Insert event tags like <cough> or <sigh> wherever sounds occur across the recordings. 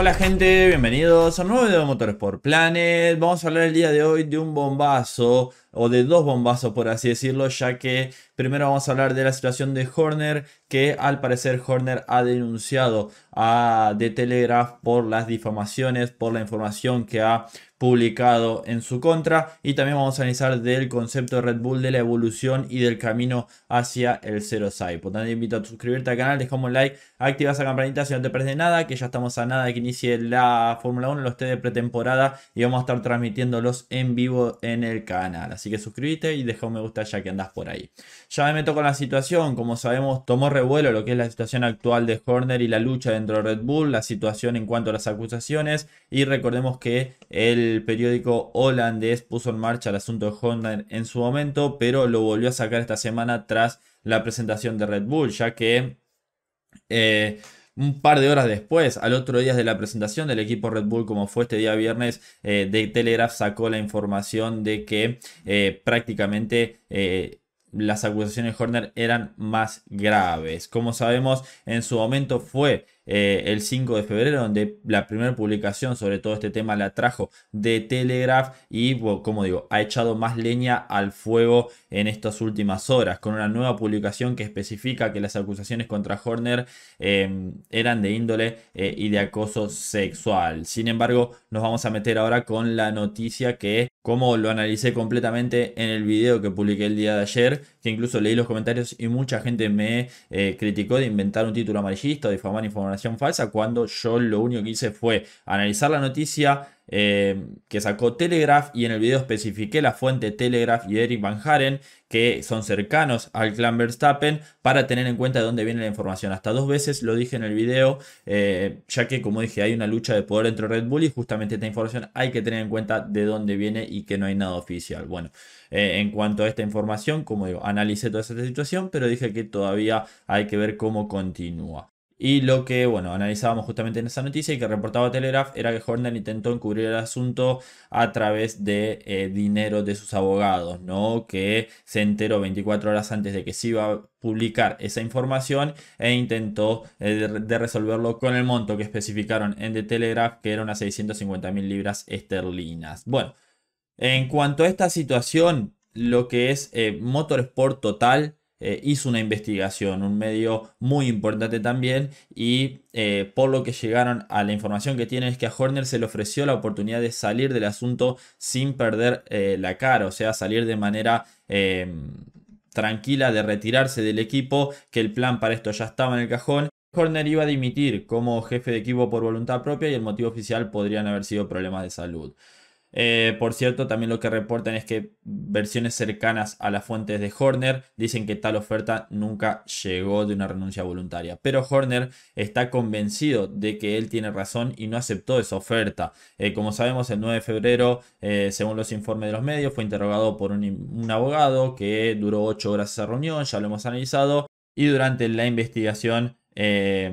Hola gente, bienvenidos a un nuevo video de Motores por Planet. Vamos a hablar el día de hoy de un bombazo, o de dos bombazos por así decirlo, ya que primero vamos a hablar de la situación de Horner, que al parecer Horner ha denunciado a The Telegraph por las difamaciones, por la información que ha publicado en su contra. Y también vamos a analizar del concepto de Red Bull, de la evolución y del camino hacia el Zero Side. Por tanto, te invito a suscribirte al canal, dejamos un like, activa esa campanita si no te perdes nada, que ya estamos a nada de que inicie la Fórmula 1, los T de pretemporada y vamos a estar transmitiéndolos en vivo en el canal. Así que suscríbete y deja un me gusta ya que andas por ahí. Ya me meto con la situación, como sabemos, tomó revuelo lo que es la situación actual de Horner y la lucha dentro de Red Bull, la situación en cuanto a las acusaciones y recordemos que el el periódico holandés puso en marcha el asunto de Horner en su momento, pero lo volvió a sacar esta semana tras la presentación de Red Bull, ya que eh, un par de horas después, al otro día de la presentación del equipo Red Bull, como fue este día viernes, The eh, Telegraph sacó la información de que eh, prácticamente las acusaciones de Horner eran más graves. Como sabemos, en su momento fue eh, el 5 de febrero, donde la primera publicación sobre todo este tema la trajo de Telegraph y, como digo, ha echado más leña al fuego en estas últimas horas, con una nueva publicación que especifica que las acusaciones contra Horner em, eran de índole eh, y de acoso sexual. Sin embargo, nos vamos a meter ahora con la noticia que como lo analicé completamente en el video que publiqué el día de ayer, que incluso leí los comentarios y mucha gente me eh, criticó de inventar un título amarillista o difamar información falsa, cuando yo lo único que hice fue analizar la noticia, eh, que sacó Telegraph y en el video especifiqué la fuente Telegraph y Eric Van Haren que son cercanos al clan Verstappen para tener en cuenta de dónde viene la información. Hasta dos veces lo dije en el video, eh, ya que como dije hay una lucha de poder entre Red Bull y justamente esta información hay que tener en cuenta de dónde viene y que no hay nada oficial. Bueno, eh, en cuanto a esta información, como digo, analicé toda esta situación, pero dije que todavía hay que ver cómo continúa. Y lo que, bueno, analizábamos justamente en esa noticia y que reportaba Telegraph era que Jordan intentó encubrir el asunto a través de eh, dinero de sus abogados, ¿no? Que se enteró 24 horas antes de que se iba a publicar esa información e intentó eh, de, resolverlo con el monto que especificaron en The Telegraph, que eran unas 650 mil libras esterlinas. Bueno, en cuanto a esta situación, lo que es eh, Motorsport Total eh, hizo una investigación, un medio muy importante también, y eh, por lo que llegaron a la información que tienen es que a Horner se le ofreció la oportunidad de salir del asunto sin perder eh, la cara, o sea, salir de manera tranquila, de retirarse del equipo, que el plan para esto ya estaba en el cajón. Horner iba a dimitir como jefe de equipo por voluntad propia y el motivo oficial podrían haber sido problemas de salud. Eh, por cierto, también lo que reportan es que versiones cercanas a las fuentes de Horner dicen que tal oferta nunca llegó de una renuncia voluntaria. Pero Horner está convencido de que él tiene razón y no aceptó esa oferta. Eh, como sabemos, el 9 de febrero, eh, según los informes de los medios, fue interrogado por un, un abogado que duró 8 horas esa reunión, ya lo hemos analizado. Y durante la investigación,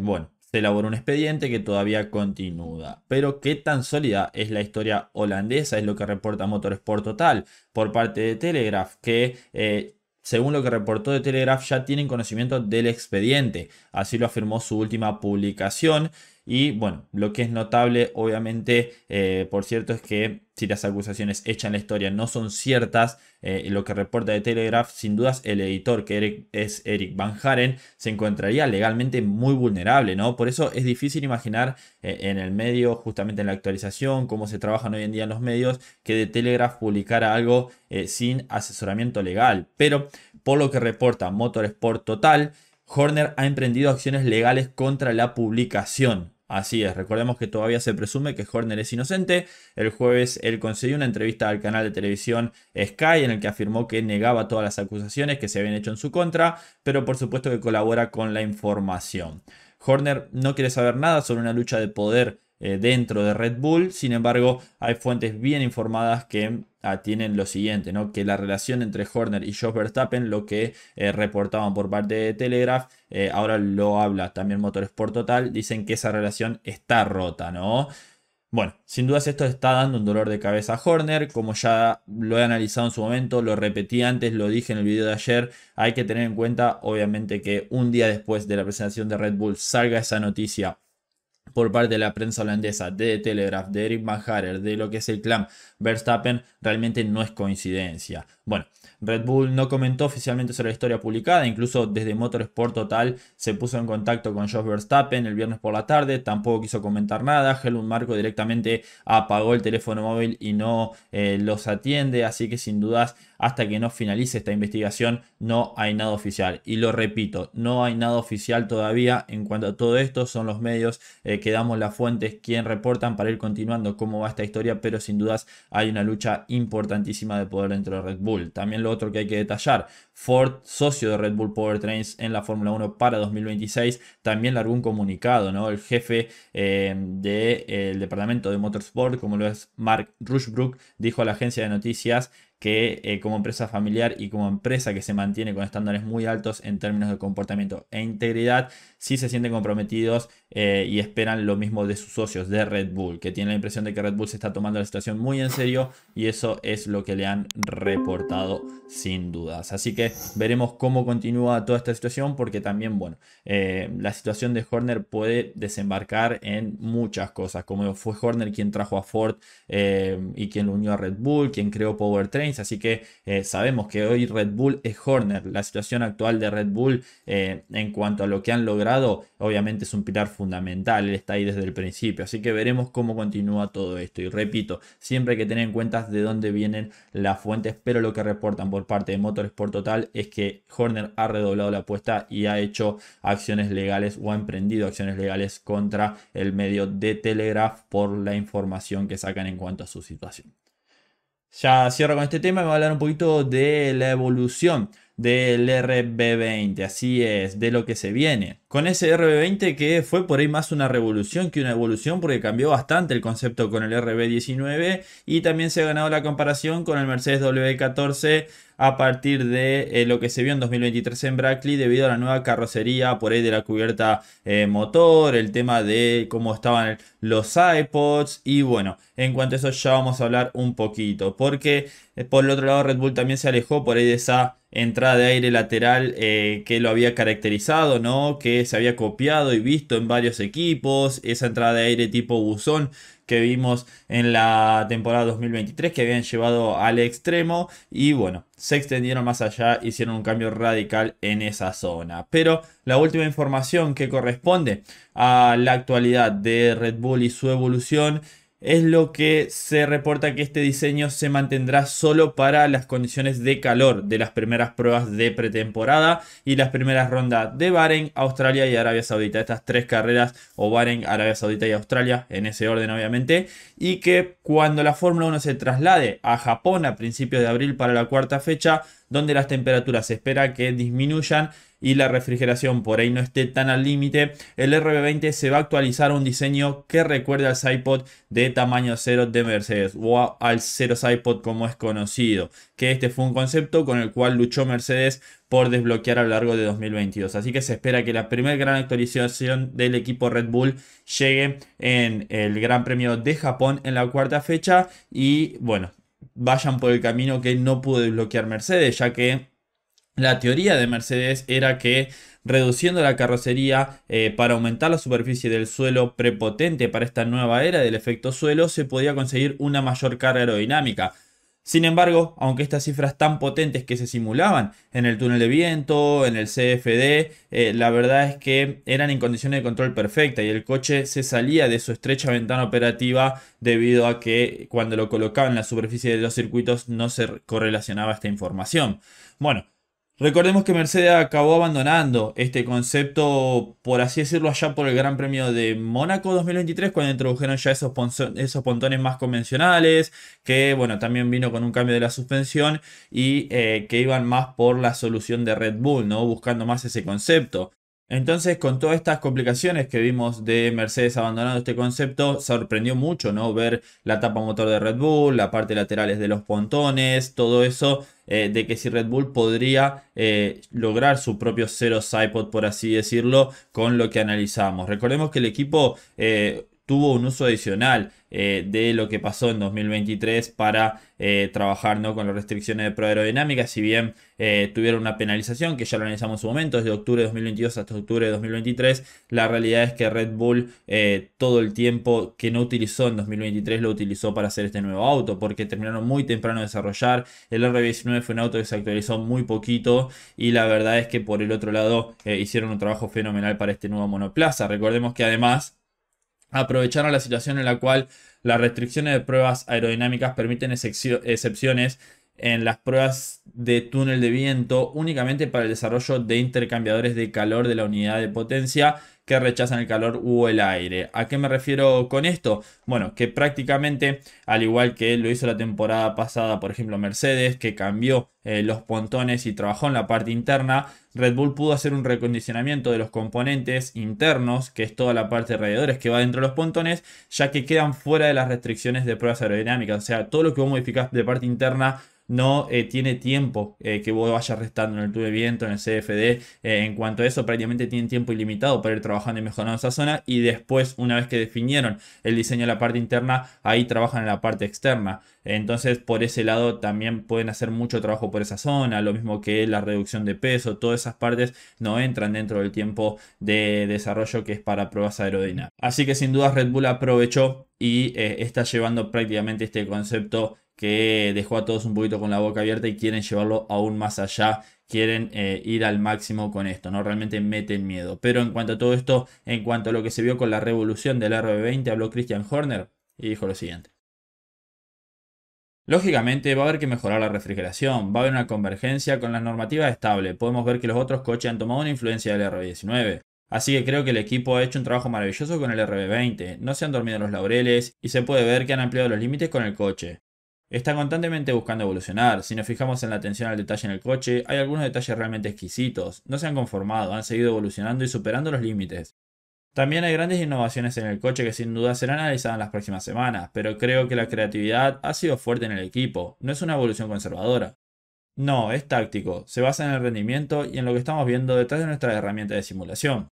bueno, se elaboró un expediente que todavía continúa. Pero qué tan sólida es la historia holandesa, es lo que reporta Motorsport Total por parte de Telegraph, que eh, según lo que reportó de Telegraph ya tienen conocimiento del expediente. Así lo afirmó su última publicación y bueno, lo que es notable, obviamente, eh, por cierto, es que si las acusaciones hechas en la historia no son ciertas, eh, lo que reporta de Telegraph, sin dudas el editor, que es Eric Van Haren, se encontraría legalmente muy vulnerable, ¿no? Por eso es difícil imaginar eh, en el medio, justamente en la actualización, cómo se trabajan hoy en día en los medios, que de Telegraph publicara algo sin asesoramiento legal. Pero por lo que reporta Motorsport Total, Horner ha emprendido acciones legales contra la publicación. Así es, recordemos que todavía se presume que Horner es inocente. El jueves él concedió una entrevista al canal de televisión Sky en el que afirmó que negaba todas las acusaciones que se habían hecho en su contra, pero por supuesto que colabora con la información. Horner no quiere saber nada sobre una lucha de poder eh, dentro de Red Bull. Sin embargo, hay fuentes bien informadas que ah, tienen lo siguiente, ¿no? que la relación entre Horner y Jos Verstappen, lo que eh, reportaban por parte de Telegraph, eh, ahora lo habla también Motorsport Total, dicen que esa relación está rota, ¿no? Bueno, sin dudas esto está dando un dolor de cabeza a Horner, como ya lo he analizado en su momento, lo repetí antes, lo dije en el video de ayer, hay que tener en cuenta obviamente que un día después de la presentación de Red Bull salga esa noticia por parte de la prensa holandesa, de Telegraph, de Eric Van de lo que es el clan Verstappen, realmente no es coincidencia. Bueno, Red Bull no comentó oficialmente sobre la historia publicada, incluso desde Motorsport Total se puso en contacto con Josh Verstappen el viernes por la tarde, tampoco quiso comentar nada, Helmut Marco directamente apagó el teléfono móvil y no eh, los atiende, así que sin dudas hasta que no finalice esta investigación no hay nada oficial. Y lo repito, no hay nada oficial todavía en cuanto a todo esto. Son los medios eh, que damos las fuentes, quien reportan para ir continuando cómo va esta historia, pero sin dudas hay una lucha importantísima de poder dentro de Red Bull. También lo otro que hay que detallar, Ford, socio de Red Bull Powertrains en la Fórmula 1 para 2026, también largó un comunicado, ¿no? El jefe del eh, de, eh, el Departamento de Motorsport, como lo es Mark Rushbrook, dijo a la agencia de noticias que eh, como empresa familiar y como empresa que se mantiene con estándares muy altos en términos de comportamiento e integridad, sí se sienten comprometidos eh, y esperan lo mismo de sus socios de Red Bull, que tienen la impresión de que Red Bull se está tomando la situación muy en serio y eso es lo que le han reportado sin dudas. Así que veremos cómo continúa toda esta situación porque también, bueno, eh, la situación de Horner puede desembarcar en muchas cosas, como fue Horner quien trajo a Ford eh, y quien lo unió a Red Bull, quien creó Power Powertrains, así que sabemos que hoy Red Bull es Horner. La situación actual de Red Bull en cuanto a lo que han logrado, obviamente es un pilar fundamental fundamental, él está ahí desde el principio, así que veremos cómo continúa todo esto. Y repito, siempre hay que tener en cuenta de dónde vienen las fuentes, pero lo que reportan por parte de Motorsport Total es que Horner ha redoblado la apuesta y ha hecho acciones legales o ha emprendido acciones legales contra el medio de Telegraph por la información que sacan en cuanto a su situación. Ya cierro con este tema y voy a hablar un poquito de la evolución del RB20, así es, de lo que se viene con ese RB20 que fue por ahí más una revolución que una evolución porque cambió bastante el concepto con el RB19 y también se ha ganado la comparación con el Mercedes W14 a partir de eh, lo que se vio en 2023 en Brackley debido a la nueva carrocería por ahí de la cubierta eh, motor, el tema de cómo estaban los iPods y bueno, en cuanto a eso ya vamos a hablar un poquito porque eh, por el otro lado Red Bull también se alejó por ahí de esa entrada de aire lateral que lo había caracterizado, ¿no? Que se había copiado y visto en varios equipos, esa entrada de aire tipo buzón que vimos en la temporada 2023 que habían llevado al extremo y bueno, se extendieron más allá, hicieron un cambio radical en esa zona. Pero la última información que corresponde a la actualidad de Red Bull y su evolución es lo que se reporta que este diseño se mantendrá solo para las condiciones de calor de las primeras pruebas de pretemporada y las primeras rondas de Bahrein, Australia y Arabia Saudita. Estas tres carreras, o Bahrein, Arabia Saudita y Australia, en ese orden obviamente. Y que cuando la Fórmula 1 se traslade a Japón a principios de abril para la cuarta fecha, donde las temperaturas se espera que disminuyan, y la refrigeración por ahí no esté tan al límite, el RB20 se va a actualizar a un diseño que recuerde al iPod de tamaño cero de Mercedes o al cero iPod como es conocido, que este fue un concepto con el cual luchó Mercedes por desbloquear a lo largo de 2022. Así que se espera que la primera gran actualización del equipo Red Bull llegue en el Gran Premio de Japón en la cuarta fecha y bueno, vayan por el camino que no pudo desbloquear Mercedes, ya que la teoría de Mercedes era que reduciendo la carrocería eh, para aumentar la superficie del suelo prepotente para esta nueva era del efecto suelo se podía conseguir una mayor carga aerodinámica. Sin embargo, aunque estas cifras tan potentes que se simulaban en el túnel de viento, en el CFD, eh, la verdad es que eran en condiciones de control perfecta y el coche se salía de su estrecha ventana operativa debido a que cuando lo colocaban en la superficie de los circuitos no se correlacionaba esta información. Bueno, Recordemos que Mercedes acabó abandonando este concepto, por así decirlo, allá por el Gran Premio de Mónaco 2023, cuando introdujeron ya esos, esos pontones más convencionales, que bueno, también vino con un cambio de la suspensión y eh, que iban más por la solución de Red Bull, ¿no? Buscando más ese concepto. Entonces, con todas estas complicaciones que vimos de Mercedes abandonando este concepto, sorprendió mucho, ¿no? Ver la tapa motor de Red Bull, la parte laterales de los pontones, todo eso, eh, de que si Red Bull podría eh, lograr su propio cero Cypod, por así decirlo, con lo que analizamos. Recordemos que el equipo... Eh, tuvo un uso adicional eh, de lo que pasó en 2023 para eh, trabajar ¿no? con las restricciones de pro aerodinámica, si bien eh, tuvieron una penalización que ya lo analizamos en su momento, desde octubre de 2022 hasta octubre de 2023, la realidad es que Red Bull todo el tiempo que no utilizó en 2023 lo utilizó para hacer este nuevo auto, porque terminaron muy temprano de desarrollar, el r 19 fue un auto que se actualizó muy poquito y la verdad es que por el otro lado hicieron un trabajo fenomenal para este nuevo monoplaza, recordemos que además aprovecharon la situación en la cual las restricciones de pruebas aerodinámicas permiten excepciones en las pruebas de túnel de viento únicamente para el desarrollo de intercambiadores de calor de la unidad de potencia que rechazan el calor o el aire. ¿A qué me refiero con esto? Bueno, que prácticamente, al igual que lo hizo la temporada pasada, por ejemplo, Mercedes, que cambió eh, los pontones y trabajó en la parte interna, Red Bull pudo hacer un recondicionamiento de los componentes internos, que es toda la parte de radiadores que va dentro de los pontones, ya que quedan fuera de las restricciones de pruebas aerodinámicas. O sea, todo lo que vos modificás de parte interna no eh, tiene tiempo eh, que vos vayas restando en el tubo de viento, en el CFD. en cuanto a eso, prácticamente tienen tiempo ilimitado para el trabajo trabajando en mejorando esa zona y después una vez que definieron el diseño de la parte interna, ahí trabajan en la parte externa. Entonces por ese lado también pueden hacer mucho trabajo por esa zona, lo mismo que la reducción de peso, todas esas partes no entran dentro del tiempo de desarrollo que es para pruebas aerodinámicas. Así que sin duda Red Bull aprovechó y eh, está llevando prácticamente este concepto que dejó a todos un poquito con la boca abierta y quieren llevarlo aún más allá, quieren eh, ir al máximo con esto, ¿no? Realmente meten miedo. Pero en cuanto a todo esto, en cuanto a lo que se vio con la revolución del RB20, habló Christian Horner y dijo lo siguiente. Lógicamente va a haber que mejorar la refrigeración, va a haber una convergencia con las normativas estable, podemos ver que los otros coches han tomado una influencia del RB19, Así que creo que el equipo ha hecho un trabajo maravilloso con el RB20, no se han dormido los laureles y se puede ver que han ampliado los límites con el coche. Está constantemente buscando evolucionar. Si nos fijamos en la atención al detalle en el coche, hay algunos detalles realmente exquisitos. No se han conformado, han seguido evolucionando y superando los límites. También hay grandes innovaciones en el coche que sin duda serán analizadas en las próximas semanas, pero creo que la creatividad ha sido fuerte en el equipo, no es una evolución conservadora. No, es táctico, se basa en el rendimiento y en lo que estamos viendo detrás de nuestra herramienta de simulación.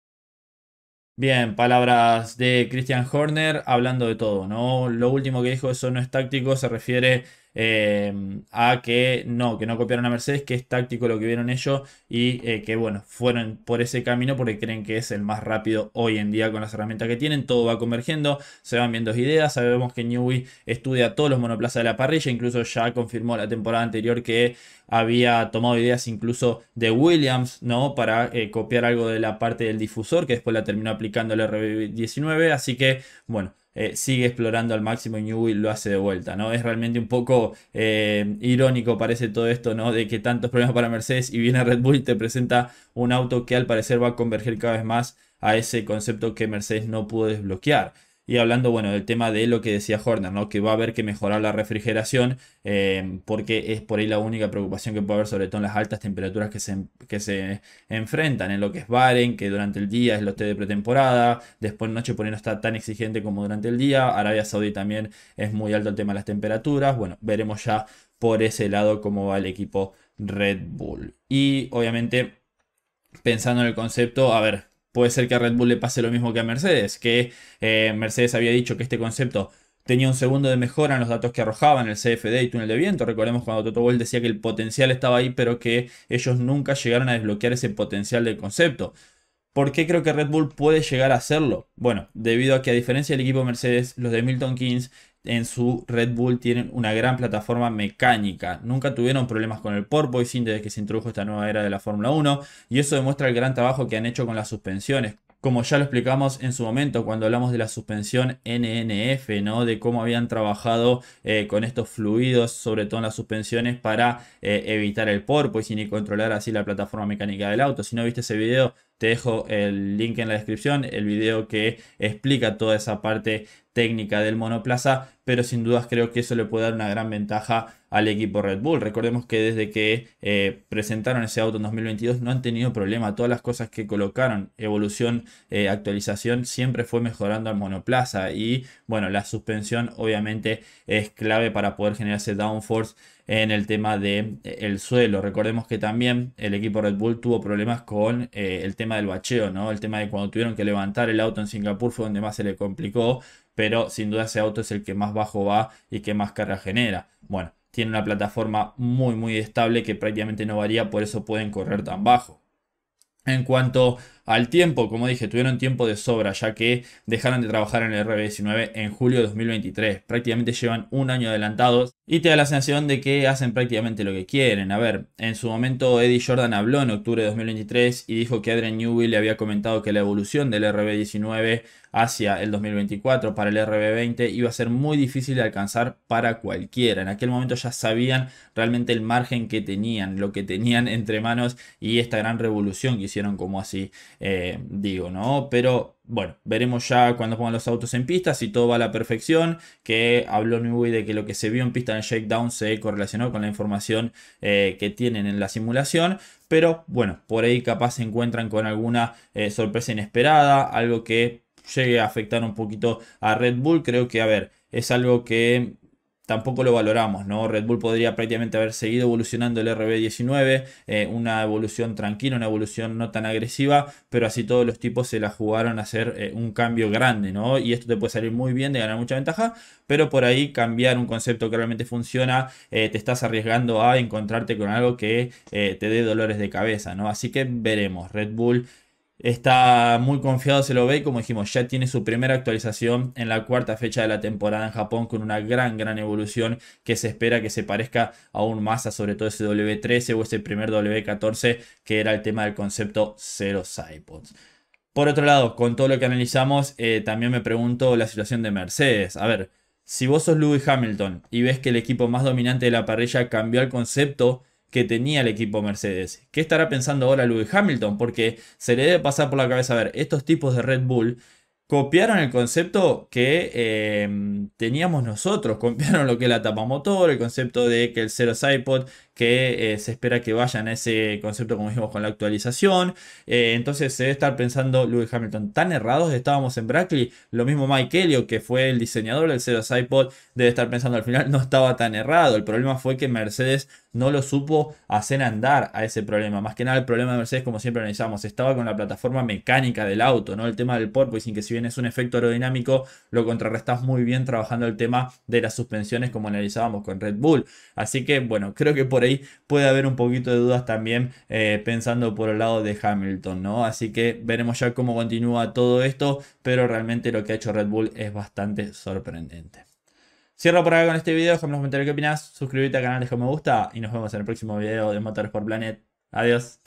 Bien, palabras de Christian Horner hablando de todo, ¿no? Lo último que dijo, eso no es táctico, se refiere Em, a que no, que no copiaron a Mercedes, que es táctico lo que vieron ellos y eh, que bueno, fueron por ese camino porque creen que es el más rápido hoy en día con las herramientas que tienen, todo va convergiendo, se van viendo ideas, sabemos que Newey estudia todos los monoplazas de la parrilla, incluso ya confirmó la temporada anterior que había tomado ideas incluso de Williams, ¿no? Para eh, copiar algo de la parte del difusor, que después la terminó aplicando el RB19, así que bueno eh, sigue explorando al máximo y Newey lo hace de vuelta, ¿no? Es realmente un poco eh, irónico parece todo esto, ¿no? De que tantos problemas para Mercedes y viene Red Bull y te presenta un auto que al parecer va a converger cada vez más a ese concepto que Mercedes no pudo desbloquear y hablando, bueno, del tema de lo que decía Horner, ¿no? Que va a haber que mejorar la refrigeración eh, porque es por ahí la única preocupación que puede haber, sobre todo en las altas temperaturas que se, que se enfrentan, en lo que es Baren, que durante el día es los té de pretemporada, después noche por ahí no está tan exigente como durante el día, Arabia Saudí también es muy alto el tema de las temperaturas, bueno, veremos ya por ese lado cómo va el equipo Red Bull. Y obviamente pensando en el concepto, a ver, puede ser que a Red Bull le pase lo mismo que a Mercedes, que eh, Mercedes había dicho que este concepto tenía un segundo de mejora en los datos que arrojaban el CFD y túnel de viento. Recordemos cuando Toto Wolff decía que el potencial estaba ahí, pero que ellos nunca llegaron a desbloquear ese potencial del concepto. ¿Por qué creo que Red Bull puede llegar a hacerlo? Bueno, debido a que a diferencia del equipo Mercedes, los de Milton Keynes en su Red Bull tienen una gran plataforma mecánica. Nunca tuvieron problemas con el porpoising desde que se introdujo esta nueva era de la Fórmula 1 y eso demuestra el gran trabajo que han hecho con las suspensiones como ya lo explicamos en su momento cuando hablamos de la suspensión NNF, ¿no? De cómo habían trabajado eh, con estos fluidos, sobre todo en las suspensiones, para eh, evitar el porpo y sin controlar así la plataforma mecánica del auto. Si no viste ese video, te dejo el link en la descripción, el video que explica toda esa parte técnica del monoplaza, pero sin dudas creo que eso le puede dar una gran ventaja al equipo Red Bull. Recordemos que desde que eh, presentaron ese auto en 2022 no han tenido problema. Todas las cosas que colocaron, evolución, eh, actualización, siempre fue mejorando al monoplaza. Y bueno, la suspensión obviamente es clave para poder ese downforce en el tema del eh, suelo. Recordemos que también el equipo Red Bull tuvo problemas con el tema del bacheo, ¿no? El tema de cuando tuvieron que levantar el auto en Singapur fue donde más se le complicó, pero sin duda ese auto es el que más bajo va y que más carga genera. Bueno, tiene una plataforma muy muy estable que prácticamente no varía, por eso pueden correr tan bajo. En cuanto al tiempo, como dije, tuvieron tiempo de sobra, ya que dejaron de trabajar en el RB19 en julio de 2023. Prácticamente llevan un año adelantados y te da la sensación de que hacen prácticamente lo que quieren. A ver, en su momento Eddie Jordan habló en octubre de 2023 y dijo que Adrian Newell le había comentado que la evolución del RB19 hacia el 2024 para el RB20 iba a ser muy difícil de alcanzar para cualquiera. En aquel momento ya sabían realmente el margen que tenían, lo que tenían entre manos y esta gran revolución que hicieron como así. Eh, digo, ¿no? Pero bueno, veremos ya cuando pongan los autos en pista, si todo va a la perfección, que habló Newey de que lo que se vio en pista en el Shakedown se correlacionó con la información eh, que tienen en la simulación, pero bueno, por ahí capaz se encuentran con alguna eh, sorpresa inesperada, algo que llegue a afectar un poquito a Red Bull, creo que, a ver, es algo que tampoco lo valoramos, ¿no? Red Bull podría prácticamente haber seguido evolucionando el RB19, eh, una evolución tranquila, una evolución no tan agresiva, pero así todos los tipos se la jugaron a hacer eh, un cambio grande, ¿no? Y esto te puede salir muy bien de ganar mucha ventaja, pero por ahí cambiar un concepto que realmente funciona, eh, te estás arriesgando a encontrarte con algo que te dé dolores de cabeza, ¿no? Así que veremos, Red Bull Está muy confiado, se lo ve y como dijimos, ya tiene su primera actualización en la cuarta fecha de la temporada en Japón con una gran, gran evolución que se espera que se parezca aún más a sobre todo ese W13 o ese primer W14 que era el tema del concepto Zero Cypods. Por otro lado, con todo lo que analizamos, eh, también me pregunto la situación de Mercedes. A ver, si vos sos Lewis Hamilton y ves que el equipo más dominante de la parrilla cambió el concepto que tenía el equipo Mercedes. ¿Qué estará pensando ahora Lewis Hamilton? Porque se le debe pasar por la cabeza, a ver, estos tipos de Red Bull copiaron el concepto que em, teníamos nosotros, <laughs> copiaron lo que es la tapa motor, el concepto de que el cero cypod que eh, se espera que vayan a ese concepto como dijimos con la actualización, eh, entonces se debe estar pensando Lewis Hamilton, tan errados estábamos en Brackley, lo mismo Mike Elliott que fue el diseñador del cero cypod debe estar pensando al final no estaba tan errado, el problema fue que Mercedes no lo supo hacer andar a ese problema. Más que nada el problema de Mercedes, como siempre analizamos, estaba con la plataforma mecánica del auto, ¿no? El tema del sin que si bien es un efecto aerodinámico, lo contrarrestás muy bien trabajando el tema de las suspensiones como analizábamos con Red Bull. Así que bueno, creo que por ahí puede haber un poquito de dudas también eh, pensando por el lado de Hamilton, ¿no? Así que veremos ya cómo continúa todo esto, pero realmente lo que ha hecho Red Bull es bastante sorprendente. Cierro por acá con este video, déjame en los comentarios qué opinas, suscríbete al canal, deja un me gusta y nos vemos en el próximo video de por Planet. Adiós.